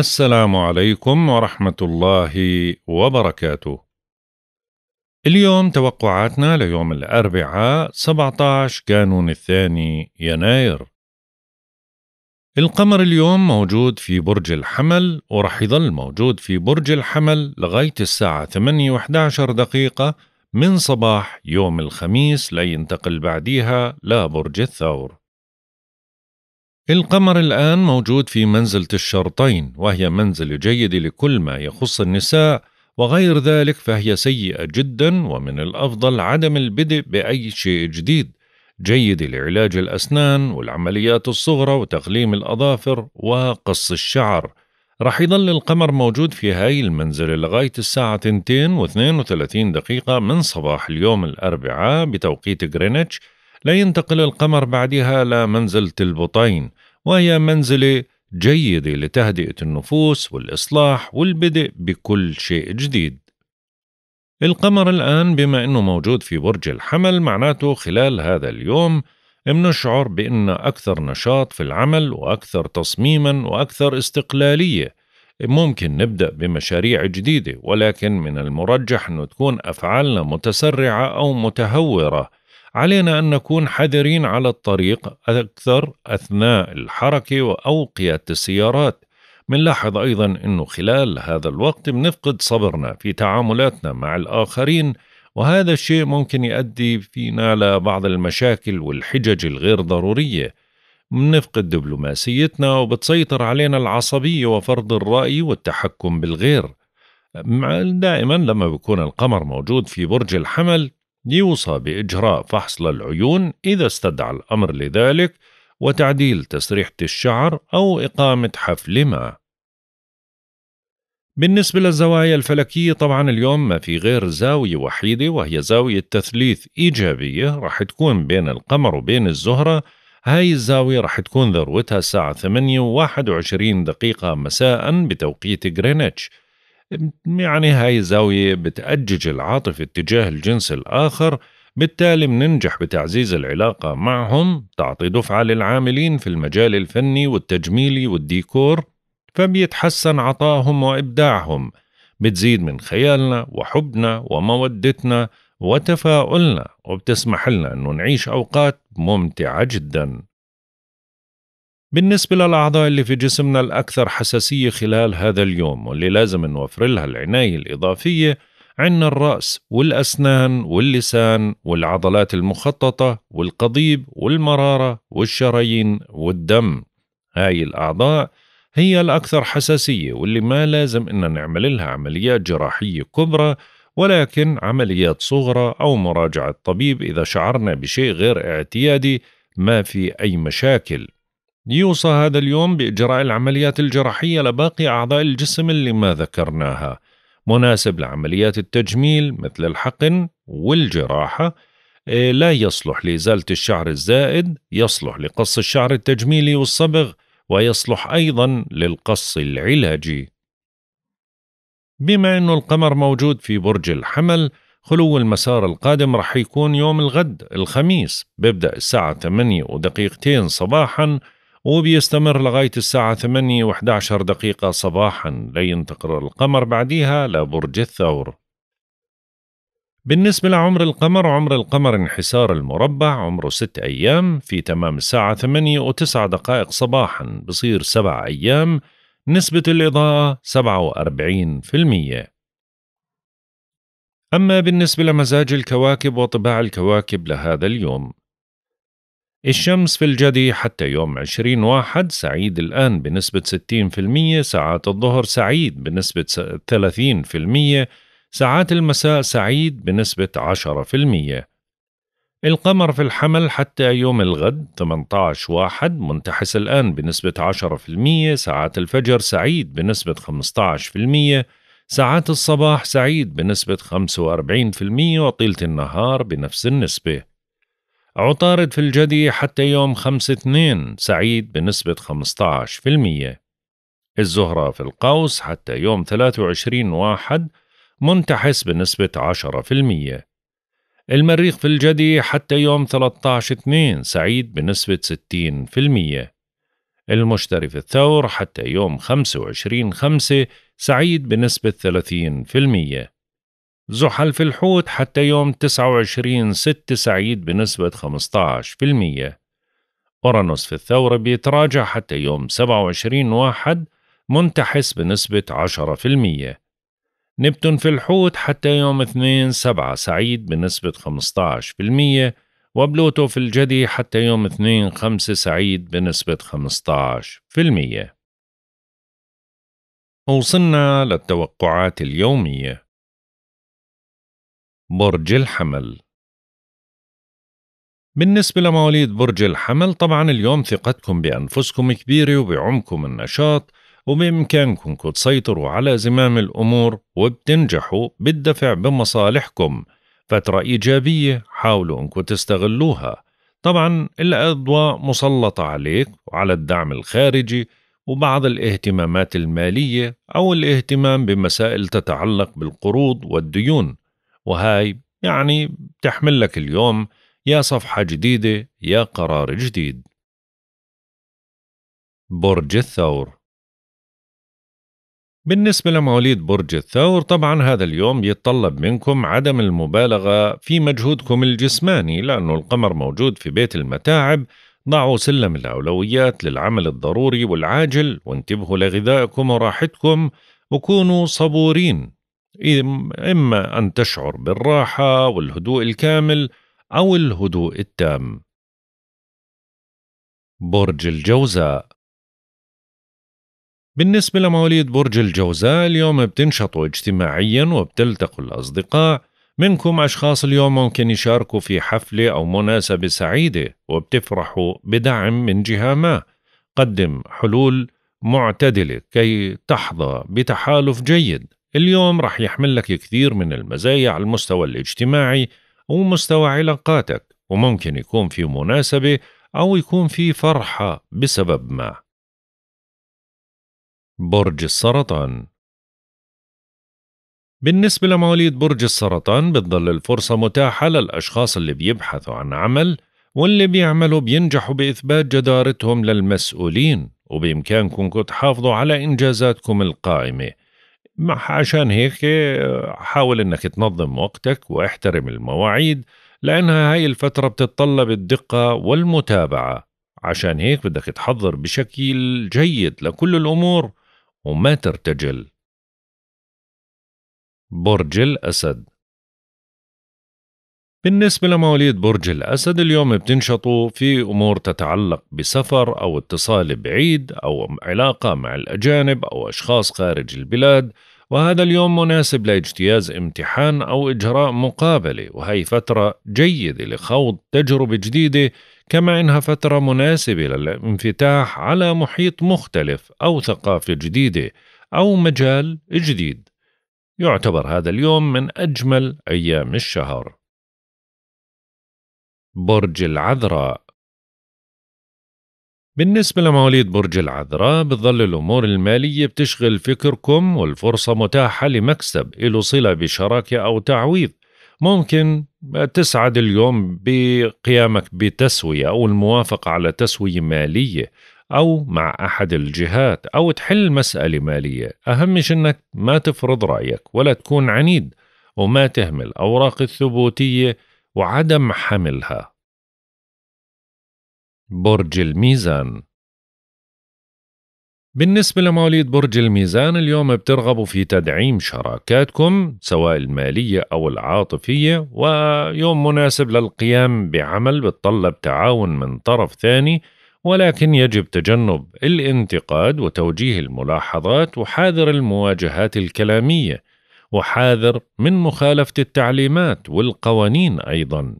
السلام عليكم ورحمة الله وبركاته. اليوم توقعاتنا ليوم الأربعاء 17 كانون الثاني يناير. القمر اليوم موجود في برج الحمل ورح يظل موجود في برج الحمل لغاية الساعة 8 و11 دقيقة من صباح يوم الخميس لينتقل بعديها لبرج الثور. القمر الآن موجود في منزلة الشرطين وهي منزلة جيدة لكل ما يخص النساء وغير ذلك فهي سيئة جدا ومن الأفضل عدم البدء بأي شيء جديد جيدة لعلاج الأسنان والعمليات الصغرى وتقليم الأظافر وقص الشعر رح يضل القمر موجود في هاي المنزلة لغاية الساعة 2 و32 دقيقة من صباح اليوم الأربعاء بتوقيت غرينتش لا ينتقل القمر بعدها لمنزلة البطين وهي منزلة جيدة لتهدئة النفوس والإصلاح والبدء بكل شيء جديد القمر الآن بما أنه موجود في برج الحمل معناته خلال هذا اليوم منشعر بأن أكثر نشاط في العمل وأكثر تصميما وأكثر استقلالية ممكن نبدأ بمشاريع جديدة ولكن من المرجح أنه تكون أفعالنا متسرعة أو متهورة علينا أن نكون حذرين على الطريق أكثر أثناء الحركة أو قيادة السيارات منلاحظ أيضا أنه خلال هذا الوقت بنفقد صبرنا في تعاملاتنا مع الآخرين وهذا الشيء ممكن يؤدي فينا لبعض المشاكل والحجج الغير ضرورية بنفقد دبلوماسيتنا وبتسيطر علينا العصبية وفرض الرأي والتحكم بالغير دائما لما بيكون القمر موجود في برج الحمل يوصى بإجراء فحص للعيون إذا استدعى الأمر لذلك وتعديل تسريحة الشعر أو إقامة حفل ما. بالنسبة للزوايا الفلكية طبعا اليوم ما في غير زاوية وحيدة وهي زاوية تثليث إيجابية راح تكون بين القمر وبين الزهرة هاي الزاوية راح تكون ذروتها الساعة 8 و 21 دقيقة مساء بتوقيت غرينتش يعني هاي الزاوية بتأجج العاطفة اتجاه الجنس الآخر بالتالي مننجح بتعزيز العلاقة معهم تعطي دفعة للعاملين في المجال الفني والتجميلي والديكور فبيتحسن عطاهم وإبداعهم بتزيد من خيالنا وحبنا ومودتنا وتفاؤلنا وبتسمح لنا أنه نعيش أوقات ممتعة جداً بالنسبة للأعضاء اللي في جسمنا الأكثر حساسية خلال هذا اليوم واللي لازم نوفر لها العناية الإضافية عنا الرأس والأسنان واللسان والعضلات المخططة والقضيب والمرارة والشرايين والدم هاي الأعضاء هي الأكثر حساسية واللي ما لازم إن نعمل لها عمليات جراحية كبرى ولكن عمليات صغرى أو مراجعة طبيب إذا شعرنا بشيء غير اعتيادي ما في أي مشاكل يوصى هذا اليوم بإجراء العمليات الجراحية لباقي أعضاء الجسم اللي ما ذكرناها مناسب لعمليات التجميل مثل الحقن والجراحة إيه، لا يصلح لإزالة الشعر الزائد يصلح لقص الشعر التجميلي والصبغ ويصلح أيضا للقص العلاجي بما أنه القمر موجود في برج الحمل خلو المسار القادم رح يكون يوم الغد الخميس بيبدأ الساعة 8 ودقيقتين صباحاً وبيستمر لغاية الساعة 8 و11 دقيقة صباحا لينتقل القمر بعديها لبرج الثور بالنسبة لعمر القمر عمر القمر انحسار المربع عمره ست أيام في تمام الساعة 8 وتسع دقائق صباحا بصير سبع أيام نسبة الإضاءة 47% أما بالنسبة لمزاج الكواكب وطباع الكواكب لهذا اليوم الشمس في الجدي حتى يوم 20 واحد سعيد الآن بنسبة 60% ساعات الظهر سعيد بنسبة 30% ساعات المساء سعيد بنسبة 10% القمر في الحمل حتى يوم الغد 18 واحد منتحس الآن بنسبة 10% ساعات الفجر سعيد بنسبة 15% ساعات الصباح سعيد بنسبة 45% وطيلة النهار بنفس النسبة عطارد في الجدي حتى يوم 5 2 سعيد بنسبة 15% الزهرة في القوس حتى يوم 23 1 منتحس بنسبة 10% المريخ في الجدي حتى يوم 13 2 سعيد بنسبة 60% المشتري في الثور حتى يوم 25 5 سعيد بنسبة 30% زحل في الحوت حتى يوم 29 6 سعيد بنسبة 15% أورانوس في الثورة بيتراجع حتى يوم 27 واحد منتحس بنسبة 10% نبتون في الحوت حتى يوم 2 7 سعيد بنسبة 15% وبلوتو في الجدي حتى يوم 2 5 سعيد بنسبة 15% وصلنا للتوقعات اليوميه برج الحمل بالنسبة لمواليد برج الحمل طبعا اليوم ثقتكم بأنفسكم كبيرة وبعمكم النشاط وبإمكانكم تسيطروا على زمام الأمور وبتنجحوا بالدفع بمصالحكم فترة إيجابية حاولوا أنكم تستغلوها طبعا الأضواء مسلطة عليك وعلى الدعم الخارجي وبعض الاهتمامات المالية أو الاهتمام بمسائل تتعلق بالقروض والديون وهاي يعني بتحمل لك اليوم يا صفحة جديدة يا قرار جديد برج الثور بالنسبة لمواليد برج الثور طبعا هذا اليوم يتطلب منكم عدم المبالغة في مجهودكم الجسماني لأنه القمر موجود في بيت المتاعب ضعوا سلم الأولويات للعمل الضروري والعاجل وانتبهوا لغذائكم وراحتكم وكونوا صبورين إما أن تشعر بالراحة والهدوء الكامل أو الهدوء التام. برج الجوزاء بالنسبة لمواليد برج الجوزاء اليوم بتنشطوا اجتماعيا وبتلتقوا الأصدقاء منكم أشخاص اليوم ممكن يشاركوا في حفلة أو مناسبة سعيدة وبتفرحوا بدعم من جهة ما قدم حلول معتدلة كي تحظى بتحالف جيد اليوم رح يحمل لك كثير من المزايا على المستوى الاجتماعي ومستوى علاقاتك وممكن يكون في مناسبة أو يكون في فرحة بسبب ما برج السرطان بالنسبة لمواليد برج السرطان بتضل الفرصة متاحة للأشخاص اللي بيبحثوا عن عمل واللي بيعملوا بينجحوا بإثبات جدارتهم للمسؤولين وبإمكانكم تحافظوا على إنجازاتكم القائمة مع عشان هيك آه، حاول انك تنظم وقتك واحترم المواعيد لانها هاي الفترة بتتطلب الدقة والمتابعة عشان هيك بدك تحضر بشكل جيد لكل الامور وما ترتجل برج الاسد بالنسبة لمواليد برج الأسد اليوم بتنشطوا في أمور تتعلق بسفر أو اتصال بعيد أو علاقة مع الأجانب أو أشخاص خارج البلاد وهذا اليوم مناسب لاجتياز امتحان أو إجراء مقابلة وهي فترة جيدة لخوض تجربة جديدة كما إنها فترة مناسبة للانفتاح على محيط مختلف أو ثقافة جديدة أو مجال جديد يعتبر هذا اليوم من أجمل أيام الشهر برج العذراء بالنسبة لمواليد برج العذراء بتظل الأمور المالية بتشغل فكركم والفرصة متاحة لمكسب إلو صلة بشراكة أو تعويض ممكن تسعد اليوم بقيامك بتسوية أو الموافقة على تسوية مالية أو مع أحد الجهات أو تحل مسألة مالية أهم شيء أنك ما تفرض رأيك ولا تكون عنيد وما تهمل أوراق الثبوتية وعدم حملها برج الميزان بالنسبة لمواليد برج الميزان اليوم بترغبوا في تدعيم شراكاتكم سواء المالية أو العاطفية ويوم مناسب للقيام بعمل بتطلب تعاون من طرف ثاني ولكن يجب تجنب الانتقاد وتوجيه الملاحظات وحاذر المواجهات الكلامية وحاذر من مخالفة التعليمات والقوانين أيضاً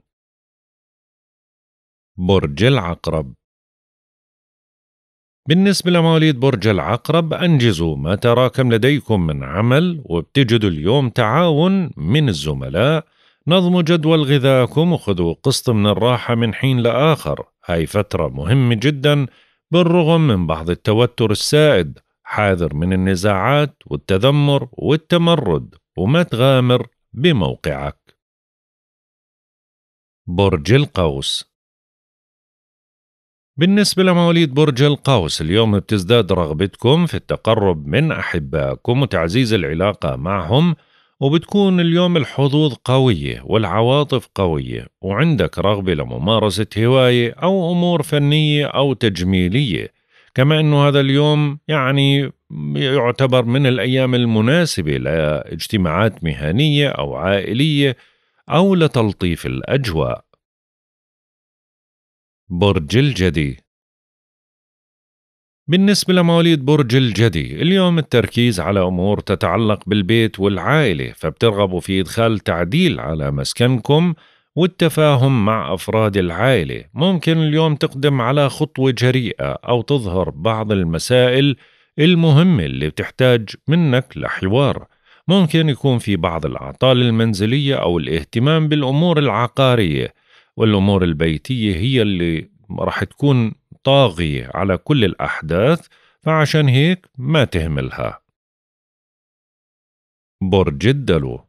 برج العقرب بالنسبة لمواليد برج العقرب أنجزوا ما تراكم لديكم من عمل وبتجدوا اليوم تعاون من الزملاء نظموا جدول غذائكم وخذوا قسط من الراحة من حين لآخر هاي فترة مهمة جدا بالرغم من بعض التوتر السائد حاذر من النزاعات والتذمر والتمرد وما تغامر بموقعك برج القوس بالنسبة لمواليد برج القوس اليوم بتزداد رغبتكم في التقرب من أحبائكم وتعزيز العلاقة معهم وبتكون اليوم الحظوظ قوية والعواطف قوية وعندك رغبة لممارسة هواية أو أمور فنية أو تجميلية كما أنه هذا اليوم يعني يعتبر من الأيام المناسبة لاجتماعات مهنية أو عائلية أو لتلطيف الأجواء برج الجدي بالنسبة لمواليد برج الجدي اليوم التركيز على أمور تتعلق بالبيت والعائلة فبترغبوا في إدخال تعديل على مسكنكم والتفاهم مع أفراد العائلة ممكن اليوم تقدم على خطوة جريئة أو تظهر بعض المسائل المهمة اللي بتحتاج منك لحوار ممكن يكون في بعض الأعطال المنزلية أو الاهتمام بالأمور العقارية والامور البيتيه هي اللي راح تكون طاغيه على كل الاحداث فعشان هيك ما تهملها برج الدلو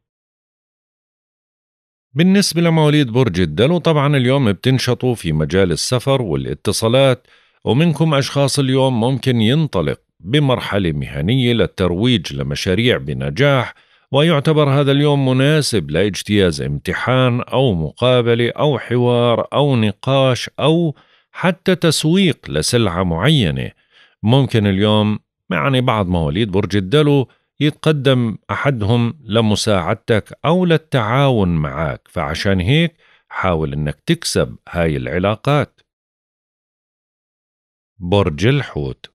بالنسبة لمواليد برج الدلو طبعا اليوم بتنشطوا في مجال السفر والاتصالات ومنكم أشخاص اليوم ممكن ينطلق بمرحلة مهنية للترويج لمشاريع بنجاح ويعتبر هذا اليوم مناسب لاجتياز امتحان او مقابله او حوار او نقاش او حتى تسويق لسلعه معينه ممكن اليوم يعني بعض مواليد برج الدلو يتقدم احدهم لمساعدتك او للتعاون معك فعشان هيك حاول انك تكسب هاي العلاقات برج الحوت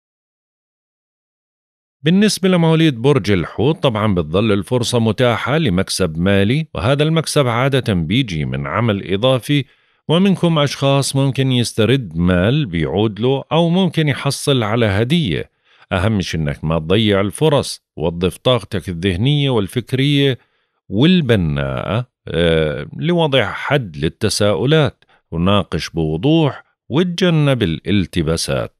بالنسبة لمواليد برج الحوت طبعا بتظل الفرصة متاحة لمكسب مالي وهذا المكسب عادة بيجي من عمل إضافي ومنكم أشخاص ممكن يسترد مال بيعود له أو ممكن يحصل على هدية أهم شيء إنك ما تضيع الفرص وظف طاقتك الذهنية والفكرية والبناءة آه، لوضع حد للتساؤلات وناقش بوضوح وتجنب الالتباسات